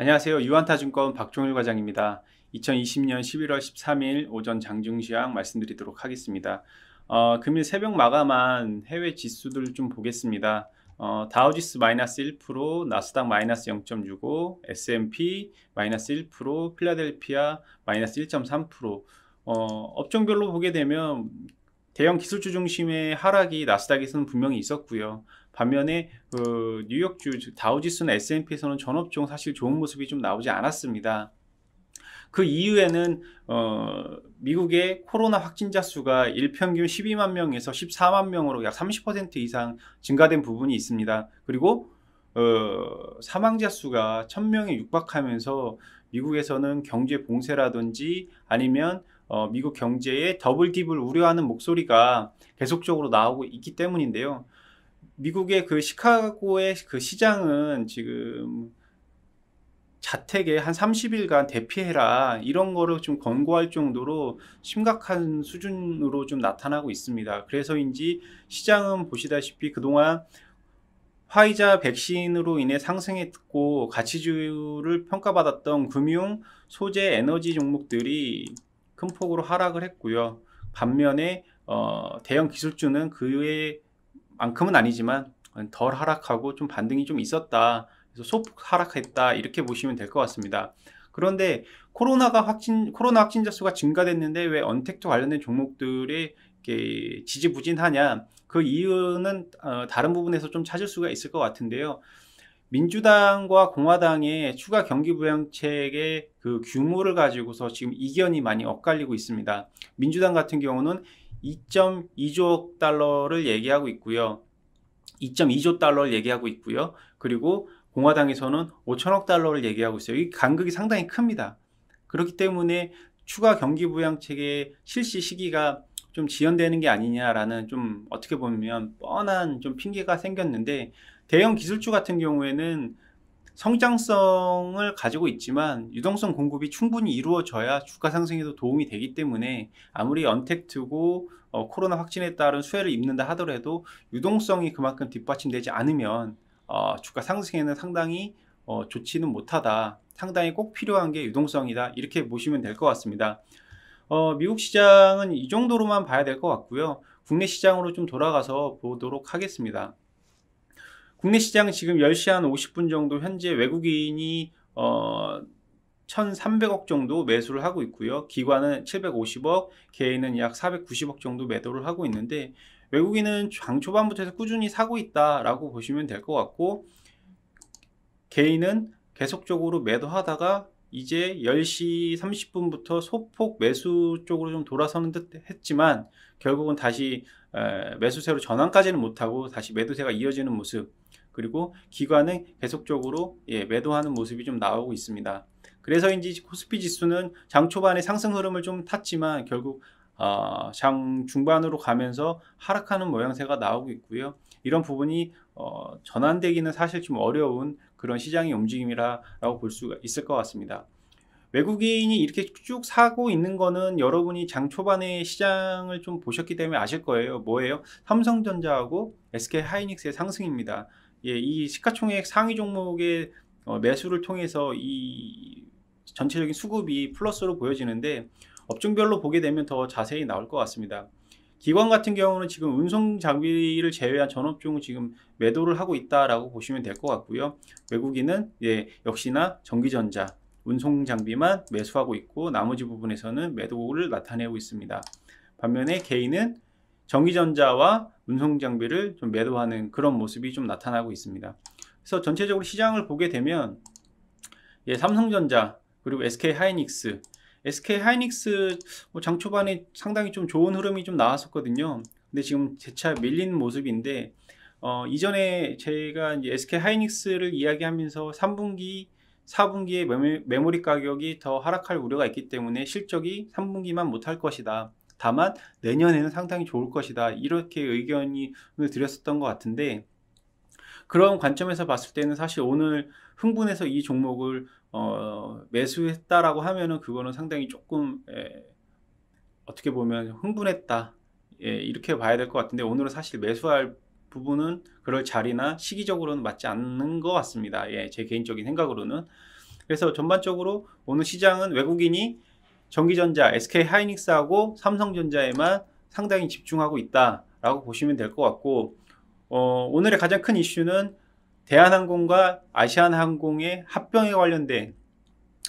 안녕하세요. 유한타증권 박종일 과장입니다. 2020년 11월 13일 오전 장중시황 말씀드리도록 하겠습니다. 어, 금일 새벽 마감한 해외 지수들 좀 보겠습니다. 어, 다우지스 마이너스 1%, 나스닥 마이너스 0.65, S&P 마이너스 1%, 필라델피아 마이너스 1.3%. 어, 업종별로 보게 되면 대형 기술주 중심의 하락이 나스닥에서는 분명히 있었고요. 반면에 그 뉴욕주 다우지수나 S&P에서는 전업종 사실 좋은 모습이 좀 나오지 않았습니다. 그 이후에는 어, 미국의 코로나 확진자 수가 일평균 12만 명에서 14만 명으로 약 30% 이상 증가된 부분이 있습니다. 그리고 어, 사망자 수가 1000명에 육박하면서 미국에서는 경제 봉쇄라든지 아니면 어, 미국 경제의 더블 딥을 우려하는 목소리가 계속적으로 나오고 있기 때문인데요. 미국의 그 시카고의 그 시장은 지금 자택에 한 30일간 대피해라 이런 거를 좀 권고할 정도로 심각한 수준으로 좀 나타나고 있습니다. 그래서인지 시장은 보시다시피 그동안 화이자 백신으로 인해 상승했고 가치주를 평가받았던 금융, 소재, 에너지 종목들이 큰 폭으로 하락을 했고요. 반면에 어, 대형 기술주는 그의 만큼은 아니지만 덜 하락하고 좀 반등이 좀 있었다. 그래서 소폭 하락했다. 이렇게 보시면 될 것 같습니다. 그런데 코로나가 확진, 코로나 확진자 수가 증가됐는데 왜 언택트 관련된 종목들이 지지부진하냐. 그 이유는 어, 다른 부분에서 좀 찾을 수가 있을 것 같은데요. 민주당과 공화당의 추가 경기 부양책의 그 규모를 가지고서 지금 이견이 많이 엇갈리고 있습니다. 민주당 같은 경우는 2.2조 달러를 얘기하고 있고요. 2.2조 달러를 얘기하고 있고요. 그리고 공화당에서는 5천억 달러를 얘기하고 있어요. 이 간극이 상당히 큽니다. 그렇기 때문에 추가 경기 부양책의 실시 시기가 좀 지연되는 게 아니냐라는 좀 어떻게 보면 뻔한 좀 핑계가 생겼는데 대형 기술주 같은 경우에는 성장성을 가지고 있지만 유동성 공급이 충분히 이루어져야 주가 상승에도 도움이 되기 때문에 아무리 언택트고 어, 코로나 확진에 따른 수혜를 입는다 하더라도 유동성이 그만큼 뒷받침되지 않으면 어, 주가 상승에는 상당히 어, 좋지는 못하다. 상당히 꼭 필요한 게 유동성이다. 이렇게 보시면 될 것 같습니다. 어, 미국 시장은 이 정도로만 봐야 될 것 같고요. 국내 시장으로 좀 돌아가서 보도록 하겠습니다. 국내 시장 지금 10시 한 50분 정도 현재 외국인이 어 1,300억 정도 매수를 하고 있고요. 기관은 750억, 개인은 약 490억 정도 매도를 하고 있는데 외국인은 장 초반부터 해서 꾸준히 사고 있다라고 보시면 될 것 같고 개인은 계속적으로 매도하다가 이제 10시 30분부터 소폭 매수 쪽으로 좀 돌아서는 듯 했지만 결국은 다시 매수세로 전환까지는 못하고 다시 매도세가 이어지는 모습 그리고 기관은 계속적으로 예, 매도하는 모습이 좀 나오고 있습니다. 그래서인지 코스피 지수는 장 초반에 상승 흐름을 좀 탔지만 결국 어, 장 중반으로 가면서 하락하는 모양새가 나오고 있고요. 이런 부분이 어, 전환되기는 사실 좀 어려운 그런 시장의 움직임이라고 볼 수가 있을 것 같습니다. 외국인이 이렇게 쭉 사고 있는 거는 여러분이 장 초반에 시장을 좀 보셨기 때문에 아실 거예요. 뭐예요? 삼성전자하고 SK 하이닉스의 상승입니다. 예, 이 시가총액 상위 종목의 어, 매수를 통해서 이 전체적인 수급이 플러스로 보여지는데 업종별로 보게 되면 더 자세히 나올 것 같습니다. 기관 같은 경우는 지금 운송 장비를 제외한 전업종 지금 매도를 하고 있다라고 보시면 될 것 같고요. 외국인은 예, 역시나 전기전자 운송 장비만 매수하고 있고 나머지 부분에서는 매도를 나타내고 있습니다. 반면에 개인은 전기전자와 운송 장비를 좀 매도하는 그런 모습이 좀 나타나고 있습니다. 그래서 전체적으로 시장을 보게 되면 예, 삼성전자 그리고 SK 하이닉스 SK 하이닉스 뭐 장 초반에 상당히 좀 좋은 흐름이 좀 나왔었거든요. 근데 지금 재차 밀린 모습인데 어, 이전에 제가 이제 SK 하이닉스를 이야기하면서 3분기 4분기에 메모, 메모리 가격이 더 하락할 우려가 있기 때문에 실적이 3분기만 못할 것이다. 다만 내년에는 상당히 좋을 것이다. 이렇게 의견이 드렸었던 것 같은데 그런 관점에서 봤을 때는 사실 오늘 흥분해서 이 종목을 어, 매수했다라고 하면은 그거는 상당히 조금 에, 어떻게 보면 흥분했다 예, 이렇게 봐야 될 것 같은데 오늘은 사실 매수할 부분은 그럴 자리나 시기적으로는 맞지 않는 것 같습니다. 예, 제 개인적인 생각으로는 그래서 전반적으로 오늘 시장은 외국인이 전기전자, SK 하이닉스하고 삼성전자에만 상당히 집중하고 있다라고 보시면 될 것 같고 어, 오늘의 가장 큰 이슈는 대한항공과 아시안항공의 합병에 관련된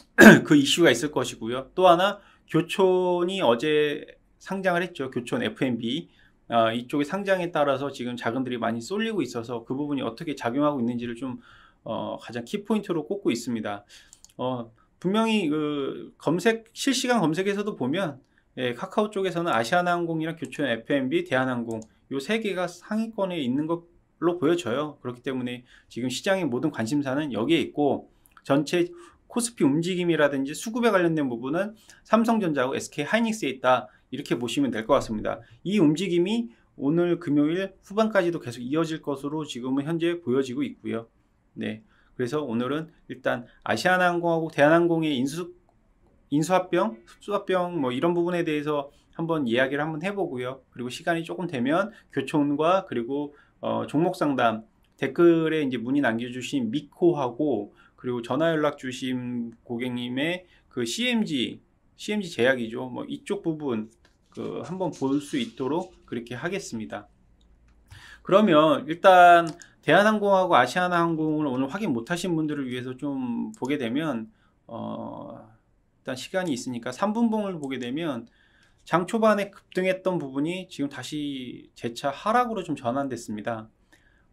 그 이슈가 있을 것이고요. 또 하나 교촌이 어제 상장을 했죠. 교촌 F&B m 어, 이쪽의 상장에 따라서 지금 자금들이 많이 쏠리고 있어서 그 부분이 어떻게 작용하고 있는지를 좀 어, 가장 키포인트로 꼽고 있습니다. 어, 분명히 그 검색 실시간 검색에서도 보면 예, 카카오 쪽에서는 아시아나항공이나 교촌 F&B, 대한항공 요 세 개가 상위권에 있는 것로 보여져요. 그렇기 때문에 지금 시장의 모든 관심사는 여기에 있고 전체 코스피 움직임이라든지 수급에 관련된 부분은 삼성전자하고 SK 하이닉스에 있다 이렇게 보시면 될 것 같습니다. 이 움직임이 오늘 금요일 후반까지도 계속 이어질 것으로 지금은 현재 보여지고 있고요. 네. 그래서 오늘은 일단 아시아나항공하고 대한항공의 인수 인수합병, 흡수합병 뭐 이런 부분에 대해서 한번 이야기를 한번 해보고요. 그리고 시간이 조금 되면 교촌과 그리고 어, 종목 상담 댓글에 이제 문의 남겨주신 미코하고 그리고 전화 연락 주신 고객님의 그 CMG CMG 제약이죠. 뭐 이쪽 부분 그 한번 볼 수 있도록 그렇게 하겠습니다. 그러면 일단 대한항공하고 아시아나항공을 오늘 확인 못하신 분들을 위해서 좀 보게 되면 어 일단 시간이 있으니까 3분봉을 보게 되면 장 초반에 급등했던 부분이 지금 다시 재차 하락으로 좀 전환됐습니다.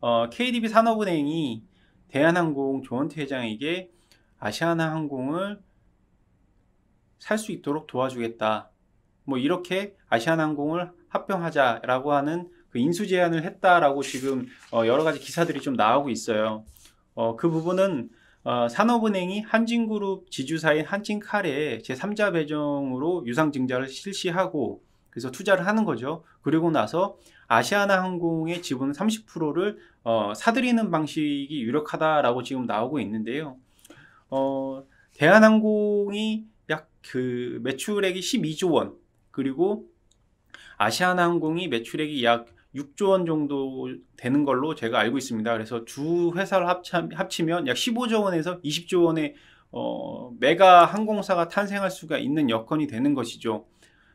어, KDB 산업은행이 대한항공 조원태 회장에게 아시아나항공을 살 수 있도록 도와주겠다. 뭐 이렇게 아시아나항공을 합병하자라고 하는 그 인수 제안을 했다라고 지금 어, 여러 가지 기사들이 좀 나오고 있어요. 어, 그 부분은 어, 산업은행이 한진그룹 지주사인 한진칼에 제3자 배정으로 유상증자를 실시하고 그래서 투자를 하는 거죠. 그리고 나서 아시아나 항공의 지분 30%를 어, 사들이는 방식이 유력하다라고 지금 나오고 있는데요. 어, 대한항공이 약 그 매출액이 12조 원, 그리고 아시아나항공이 매출액이 약 6조 원 정도 되는 걸로 제가 알고 있습니다. 그래서 주 회사를 합치면 약 15조 원에서 20조 원의 어, 메가 항공사가 탄생할 수가 있는 여건이 되는 것이죠.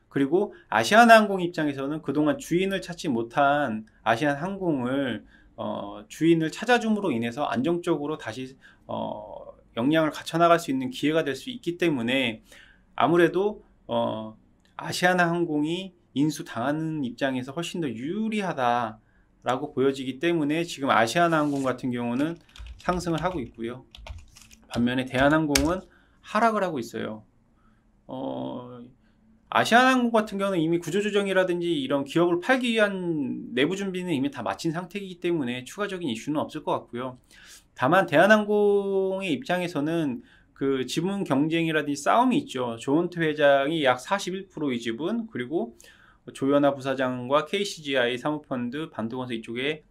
그리고 아시아나항공 입장에서는 그동안 주인을 찾지 못한 아시아나항공을 어, 주인을 찾아줌으로 인해서 안정적으로 다시 어, 역량을 갖춰나갈 수 있는 기회가 될 수 있기 때문에 아무래도 어, 아시아나항공이 인수 당하는 입장에서 훨씬 더 유리하다라고 보여지기 때문에 지금 아시아나항공 같은 경우는 상승을 하고 있고요. 반면에 대한항공은 하락을 하고 있어요. 어, 아시아나항공 같은 경우는 이미 구조조정이라든지 이런 기업을 팔기 위한 내부 준비는 이미 다 마친 상태이기 때문에 추가적인 이슈는 없을 것 같고요. 다만 대한항공의 입장에서는 그 지분 경쟁이라든지 싸움이 있죠. 조은퇴 회장이 약 41%의 지분 그리고 조연아 부사장과 KCGI 사모펀드 반도건설 이쪽에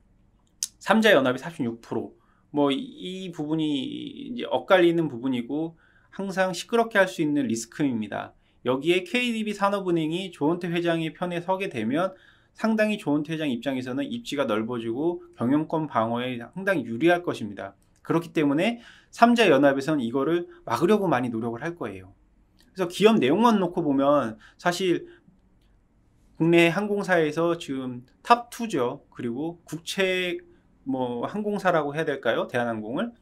3자연합이 46%. 뭐 이 부분이 이제 엇갈리는 부분이고 항상 시끄럽게 할 수 있는 리스크입니다. 여기에 KDB 산업은행이 조원태 회장의 편에 서게 되면 상당히 조원태 회장 입장에서는 입지가 넓어지고 경영권 방어에 상당히 유리할 것입니다. 그렇기 때문에 3자연합에서는 이거를 막으려고 많이 노력을 할 거예요. 그래서 기업 내용만 놓고 보면 사실 국내 항공사에서 지금 탑2죠. 그리고 국채 뭐 항공사라고 해야 될까요? 대한항공을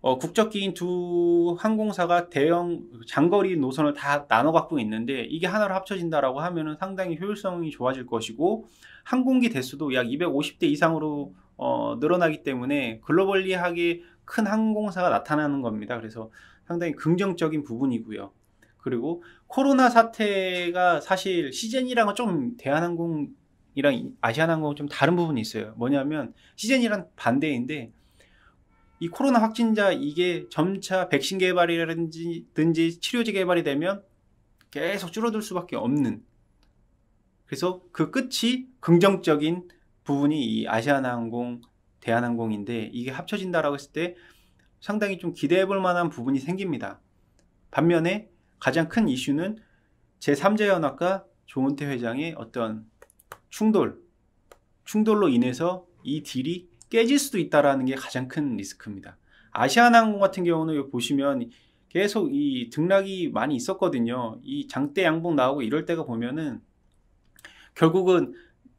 어, 국적기인 두 항공사가 대형 장거리 노선을 다 나눠 갖고 있는데 이게 하나로 합쳐진다라고 하면 상당히 효율성이 좋아질 것이고 항공기 대수도 약 250대 이상으로 어, 늘어나기 때문에 글로벌리하게 큰 항공사가 나타나는 겁니다. 그래서 상당히 긍정적인 부분이고요. 그리고 코로나 사태가 사실 시젠이랑은 좀 대한항공이랑 아시아나항공은 좀 다른 부분이 있어요. 뭐냐면 시젠이랑 반대인데 이 코로나 확진자 이게 점차 백신 개발이라 든지 치료제 개발이 되면 계속 줄어들 수밖에 없는 그래서 그 끝이 긍정적인 부분이 이 아시아나항공 대한항공인데 이게 합쳐진다라고 했을 때 상당히 좀 기대해 볼 만한 부분이 생깁니다. 반면에 가장 큰 이슈는 제3자 연합과 조은태 회장의 어떤 충돌, 충돌로 인해서 이 딜이 깨질 수도 있다라는 게 가장 큰 리스크입니다. 아시아나항공 같은 경우는 보시면 계속 이 등락이 많이 있었거든요. 이 장대 양봉 나오고 이럴 때가 보면은 결국은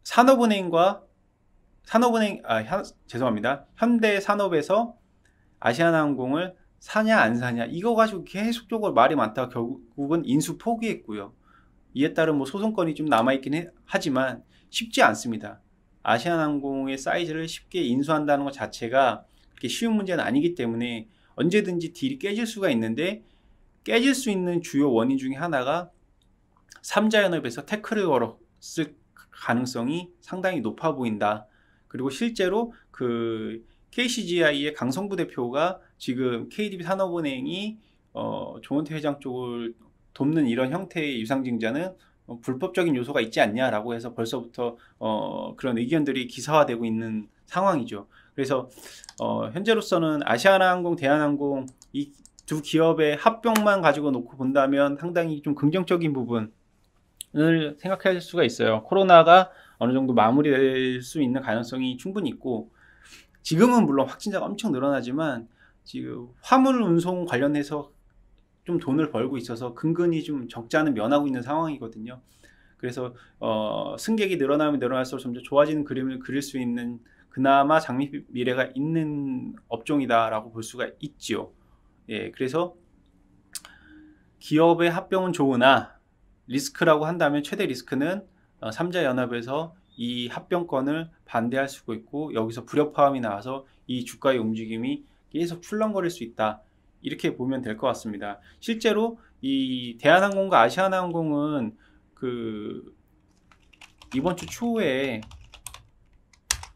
산업은행과 산업은행 아 현, 죄송합니다. 현대산업에서 아시아나항공을 사냐 안 사냐 이거 가지고 계속적으로 말이 많다가 결국은 인수 포기했고요. 이에 따른 뭐 소송권이 좀 남아있긴 하지만 쉽지 않습니다. 아시아항공의 사이즈를 쉽게 인수한다는 것 자체가 그렇게 쉬운 문제는 아니기 때문에 언제든지 딜이 깨질 수가 있는데 깨질 수 있는 주요 원인 중에 하나가 삼자연업에서 태클을 걸었을 가능성이 상당히 높아 보인다. 그리고 실제로 그 KCGI의 강성부 대표가 지금 KDB 산업은행이 어, 조은태 회장 쪽을 돕는 이런 형태의 유상증자는 어, 불법적인 요소가 있지 않냐라고 해서 벌써부터 어, 그런 의견들이 기사화되고 있는 상황이죠. 그래서 어, 현재로서는 아시아나항공, 대한항공 이 두 기업의 합병만 가지고 놓고 본다면 상당히 좀 긍정적인 부분을 생각할 수가 있어요. 코로나가 어느 정도 마무리될 수 있는 가능성이 충분히 있고 지금은 물론 확진자가 엄청 늘어나지만 지금 화물 운송 관련해서 좀 돈을 벌고 있어서 근근히 좀 적자는 면하고 있는 상황이거든요. 그래서 어, 승객이 늘어나면 늘어날수록 점점 좋아지는 그림을 그릴 수 있는 그나마 장밋 미래가 있는 업종이다라고 볼 수가 있지요. 예, 그래서 기업의 합병은 좋으나 리스크라고 한다면 최대 리스크는 어, 삼자연합에서 이 합병권을 반대할 수가 있고 여기서 불협화음이 나와서 이 주가의 움직임이 계속 출렁거릴 수 있다. 이렇게 보면 될 것 같습니다. 실제로 이 대한항공과 아시아나항공은 그 이번 주 초에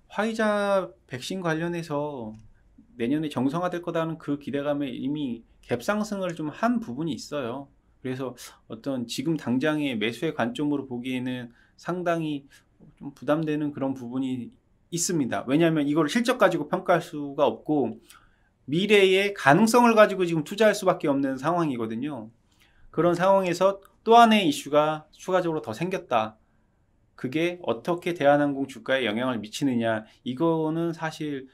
화이자 백신 관련해서 내년에 정상화될 거다는 그 기대감에 이미 갭상승을 좀 한 부분이 있어요. 그래서 어떤 지금 당장의 매수의 관점으로 보기에는 상당히 좀 부담되는 그런 부분이 있습니다. 왜냐하면 이걸 실적 가지고 평가할 수가 없고 미래의 가능성을 가지고 지금 투자할 수밖에 없는 상황이거든요. 그런 상황에서 또 하나의 이슈가 추가적으로 더 생겼다. 그게 어떻게 대한항공 주가에 영향을 미치느냐. 이거는 사실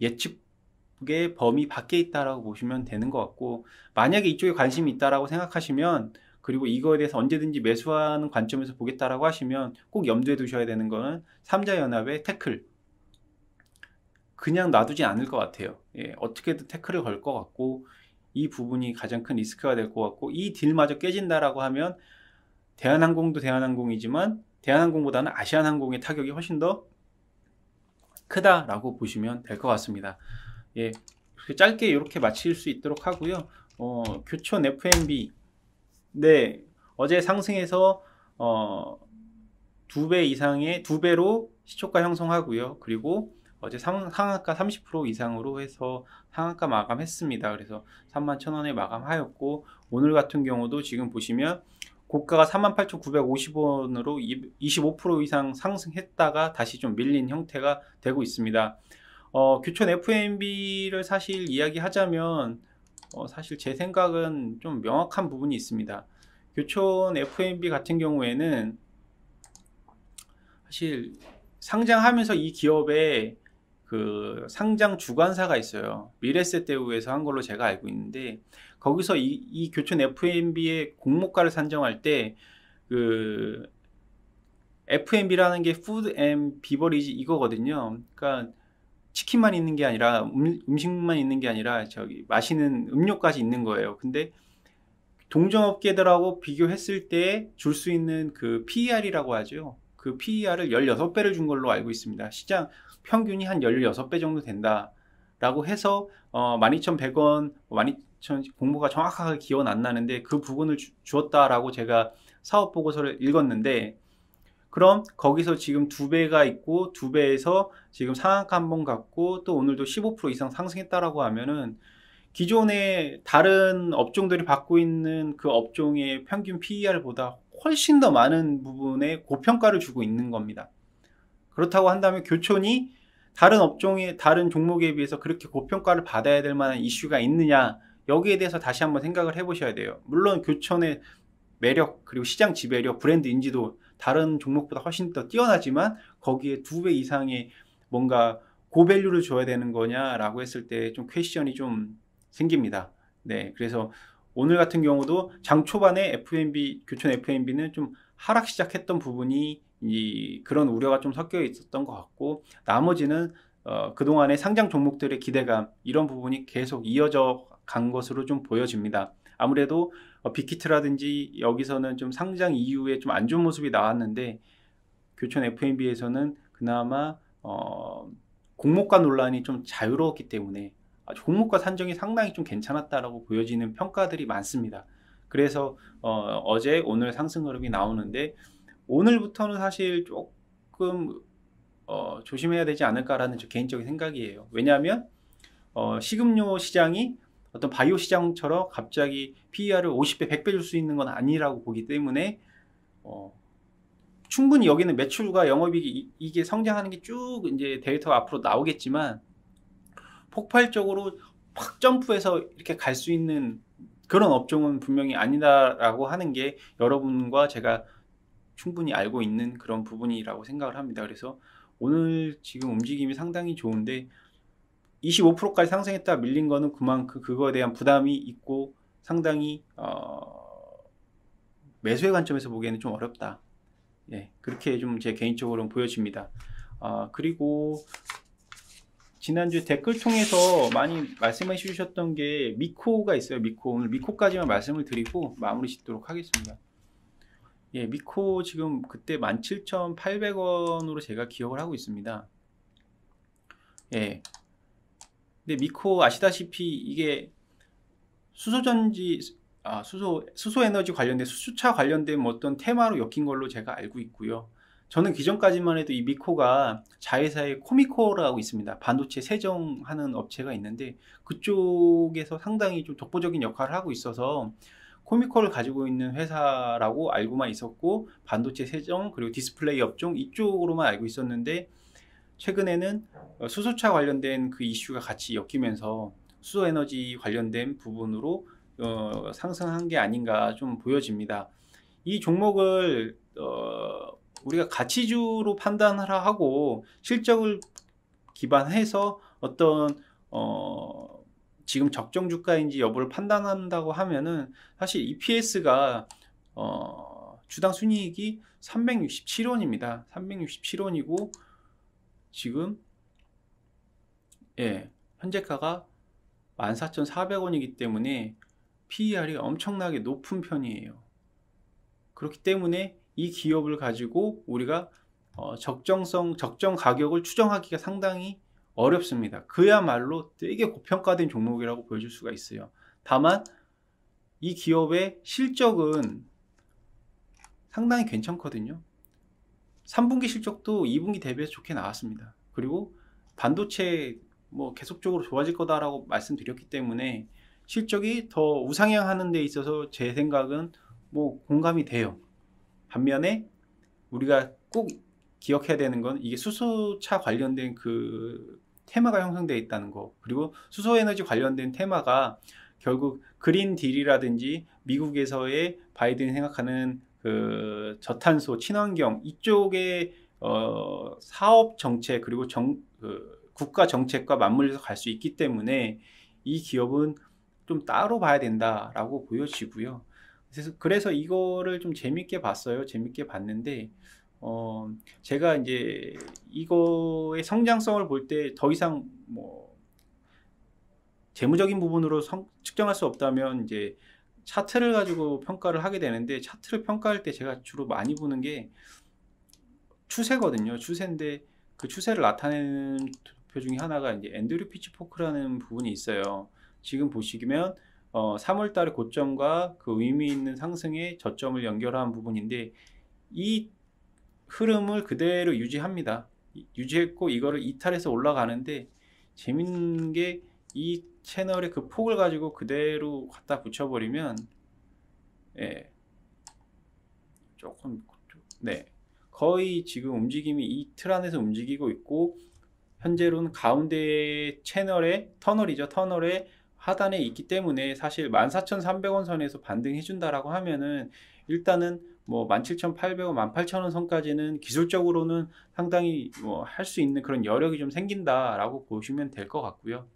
예측의 범위 밖에 있다라고 보시면 되는 것 같고, 만약에 이쪽에 관심이 있다라고 생각하시면, 그리고 이거에 대해서 언제든지 매수하는 관점에서 보겠다라고 하시면 꼭 염두에 두셔야 되는 거는 삼자연합의 태클, 그냥 놔두지 않을 것 같아요. 예, 어떻게든 태클을 걸 것 같고 이 부분이 가장 큰 리스크가 될 것 같고 이 딜마저 깨진다라고 하면 대한항공도 대한항공이지만 대한항공보다는 아시안항공의 타격이 훨씬 더 크다라고 보시면 될 것 같습니다. 예, 짧게 이렇게 마칠 수 있도록 하고요. 어, 교촌 F&B 네 어제 상승해서 어, 두 배 이상의 두 배로 시초가 형성하고요. 그리고 어제 상, 상한가 30% 이상으로 해서 상한가 마감했습니다. 그래서 31,000원에 마감하였고 오늘 같은 경우도 지금 보시면 고가가 38,950원으로 25% 이상 상승했다가 다시 좀 밀린 형태가 되고 있습니다. 어, 교촌 FMB를 사실 이야기하자면 어, 사실 제 생각은 좀 명확한 부분이 있습니다. 교촌 FMB 같은 경우에는 사실 상장하면서 이 기업의 그 상장 주관사가 있어요. 미래세대우에서 한 걸로 제가 알고 있는데 거기서 이, 이 교촌 F&B의 공모가를 산정할 때 그 F&B라는 게 Food and Beverage 이거거든요. 그러니까 치킨만 있는 게 아니라 음, 식만 있는 게 아니라 저기 마시는 음료까지 있는 거예요. 근데 동종업계들하고 비교했을 때 줄 수 있는 그 PER이라고 하죠. 그 PER을 16배를 준 걸로 알고 있습니다. 시장 평균이 한 16배 정도 된다라고 해서 어, 12,100원, 12,000 공모가 정확하게 기억은안 나는데 그 부분을 주, 었다라고 제가 사업 보고서를 읽었는데 그럼 거기서 지금 두 배가 있고 두 배에서 지금 상한가 한번 갔고 또 오늘도 15% 이상 상승했다라고 하면은 기존의 다른 업종들이 받고 있는 그 업종의 평균 PER보다 훨씬 더 많은 부분에 고평가를 주고 있는 겁니다. 그렇다고 한다면 교촌이 다른 업종이 다른 종목에 비해서 그렇게 고평가를 받아야 될 만한 이슈가 있느냐 여기에 대해서 다시 한번 생각을 해보셔야 돼요. 물론 교천의 매력 그리고 시장 지배력 브랜드 인지도 다른 종목보다 훨씬 더 뛰어나지만 거기에 두 배 이상의 뭔가 고밸류를 줘야 되는 거냐라고 했을 때 좀 퀘션이 좀 생깁니다. 네, 그래서 오늘 같은 경우도 장 초반에 FMB 교촌 f n b 는좀 하락 시작했던 부분이 이 그런 우려가 좀 섞여 있었던 것 같고 나머지는 어, 그동안의 상장 종목들의 기대감 이런 부분이 계속 이어져 간 것으로 좀 보여집니다. 아무래도 어, 빅히트라든지 여기서는 좀 상장 이후에 좀 안 좋은 모습이 나왔는데 교촌 F&B에서는 m 그나마 어, 공모가 논란이 좀 자유로웠기 때문에 공모가 산정이 상당히 좀 괜찮았다라고 보여지는 평가들이 많습니다. 그래서 어, 어제 오늘 상승 흐름이 나오는데 오늘부터는 사실 조금 어, 조심해야 되지 않을까라는 제 개인적인 생각이에요. 왜냐하면 어, 식음료 시장이 어떤 바이오 시장처럼 갑자기 PER을 50배, 100배 줄 수 있는 건 아니라고 보기 때문에 어, 충분히 여기는 매출과 영업이익이 이게 성장하는 게 쭉 이제 데이터가 앞으로 나오겠지만 폭발적으로 확 점프해서 이렇게 갈 수 있는 그런 업종은 분명히 아니다라고 하는 게 여러분과 제가 충분히 알고 있는 그런 부분이라고 생각을 합니다. 그래서 오늘 지금 움직임이 상당히 좋은데 25%까지 상승했다 밀린 거는 그만큼 그거에 대한 부담이 있고 상당히 어 매수의 관점에서 보기에는 좀 어렵다. 예, 그렇게 좀 제 개인적으로는 보여집니다. 아, 그리고 지난주 댓글 통해서 많이 말씀해 주셨던 게 미코가 있어요. 미코 오늘 미코까지만 말씀을 드리고 마무리 짓도록 하겠습니다. 예, 미코 지금 그때 17,800원으로 제가 기억을 하고 있습니다. 예. 근데 미코 아시다시피 이게 수소전지 아, 수소 수소 에너지 관련된 수소차 관련된 뭐 어떤 테마로 엮인 걸로 제가 알고 있고요. 저는 기존까지만 해도 이 미코가 자회사의 코미코라고 있습니다. 반도체 세정하는 업체가 있는데 그쪽에서 상당히 좀 독보적인 역할을 하고 있어서 코미컬을 가지고 있는 회사라고 알고만 있었고 반도체 세정 그리고 디스플레이 업종 이쪽으로만 알고 있었는데 최근에는 어, 수소차 관련된 그 이슈가 같이 엮이면서 수소 에너지 관련된 부분으로 어, 상승한 게 아닌가 좀 보여집니다. 이 종목을 어, 우리가 가치주로 판단하라 하고 실적을 기반해서 어떤 어, 지금 적정 주가인지 여부를 판단한다고 하면은 사실 EPS가 어, 주당 순이익이 367원입니다. 367원이고 지금 예, 현재가가 14,400원이기 때문에 PER이 엄청나게 높은 편이에요. 그렇기 때문에 이 기업을 가지고 우리가 어, 적정성, 적정 가격을 추정하기가 상당히 어렵습니다. 그야말로 되게 고평가된 종목이라고 보여줄 수가 있어요. 다만 이 기업의 실적은 상당히 괜찮거든요. 3분기 실적도 2분기 대비해서 좋게 나왔습니다. 그리고 반도체 뭐 계속적으로 좋아질 거다라고 말씀드렸기 때문에 실적이 더 우상향하는 데 있어서 제 생각은 뭐 공감이 돼요. 반면에 우리가 꼭 기억해야 되는 건 이게 수소차 관련된 그 테마가 형성되어 있다는 거 그리고 수소에너지 관련된 테마가 결국 그린 딜이라든지 미국에서의 바이든이 생각하는 그 저탄소 친환경 이쪽에 어, 사업 정책 그리고 정, 그 국가 정책과 맞물려서 갈 수 있기 때문에 이 기업은 좀 따로 봐야 된다라고 보여지고요. 그래서, 그래서 이거를 좀 재밌게 봤어요. 재밌게 봤는데 어, 제가 이제 이거의 성장성을 볼 때 더 이상 뭐 재무적인 부분으로 성, 측정할 수 없다면 이제 차트를 가지고 평가를 하게 되는데 차트를 평가할 때 제가 주로 많이 보는 게 추세거든요. 추세인데 그 추세를 나타내는 표 중에 하나가 이제 앤드류 피치포크라는 부분이 있어요. 지금 보시면 어, 3월 달의 고점과 그 의미 있는 상승의 저점을 연결한 부분인데 이 흐름을 그대로 유지합니다. 유지했고 이거를 이탈해서 올라가는데 재밌는 게 이 채널의 그 폭을 가지고 그대로 갖다 붙여버리면 예 조금 네 거의 지금 움직임이 이 틀 안에서 움직이고 있고 현재로는 가운데 채널의 터널이죠 터널의 하단에 있기 때문에 사실 14,300원 선에서 반등해준다라고 하면은 일단은 뭐 17,800원, 18,000원 선까지는 기술적으로는 상당히 뭐 할 수 있는 그런 여력이 좀 생긴다라고 보시면 될 것 같고요.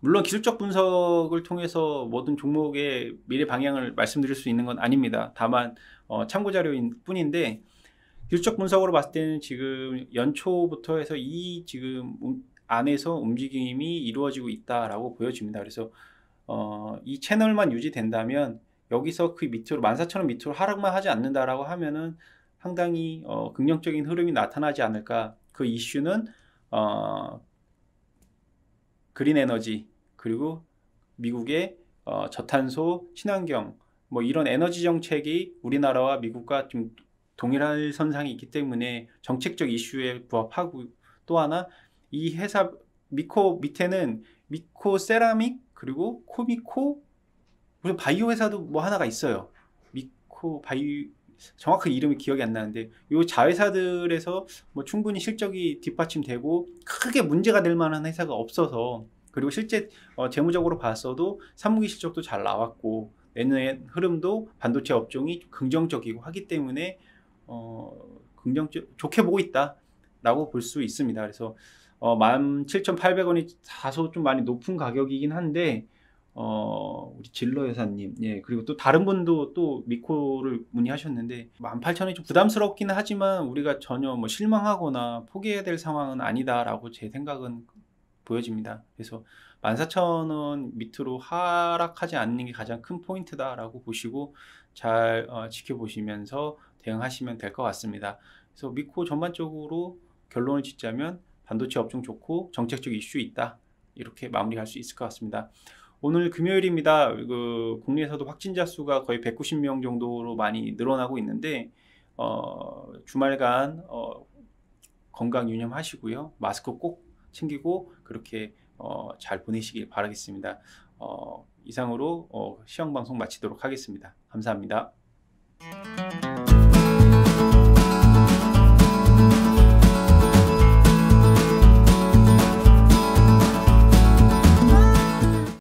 물론 기술적 분석을 통해서 모든 종목의 미래 방향을 말씀드릴 수 있는 건 아닙니다. 다만 어, 참고 자료인 뿐인데 기술적 분석으로 봤을 때는 지금 연초부터 해서 이 지금 안에서 움직임이 이루어지고 있다라고 보여집니다. 그래서 어, 이 채널만 유지된다면 여기서 그 밑으로 14,000원 밑으로 하락만 하지 않는다라고 하면은 상당히 어, 긍정적인 흐름이 나타나지 않을까. 그 이슈는 어, 그린 에너지 그리고 미국의 어, 저탄소 친환경 뭐 이런 에너지 정책이 우리나라와 미국과 좀 동일할 선상이 있기 때문에 정책적 이슈에 부합하고 또 하나 이 회사 미코 밑에는 미코 세라믹 그리고 코미코 무슨 바이오 회사도 뭐 하나가 있어요. 미코 바이 정확한 이름이 기억이 안 나는데 이 자회사들에서 뭐 충분히 실적이 뒷받침되고 크게 문제가 될 만한 회사가 없어서 그리고 실제 어, 재무적으로 봤어도 3분기 실적도 잘 나왔고 내년 흐름도 반도체 업종이 긍정적이고 하기 때문에 어, 긍정적 좋게 보고 있다라고 볼 수 있습니다. 그래서 어, 17,800원이 다소 좀 많이 높은 가격이긴 한데 어, 우리 진로 여사님, 예, 그리고 또 다른 분도 또 미코를 문의하셨는데, 18,000원이 좀 부담스럽기는 하지만, 우리가 전혀 뭐 실망하거나 포기해야 될 상황은 아니다라고 제 생각은 보여집니다. 그래서 14,000원 밑으로 하락하지 않는 게 가장 큰 포인트다라고 보시고, 잘 어, 지켜보시면서 대응하시면 될 것 같습니다. 그래서 미코 전반적으로 결론을 짓자면, 반도체 업종 좋고 정책적 이슈 있다. 이렇게 마무리할 수 있을 것 같습니다. 오늘 금요일입니다. 그 국내에서도 확진자 수가 거의 190명 정도로 많이 늘어나고 있는데 어, 주말간 어, 건강 유념하시고요. 마스크 꼭 챙기고 그렇게 어, 잘 보내시길 바라겠습니다. 어, 이상으로 어, 시험 방송 마치도록 하겠습니다. 감사합니다.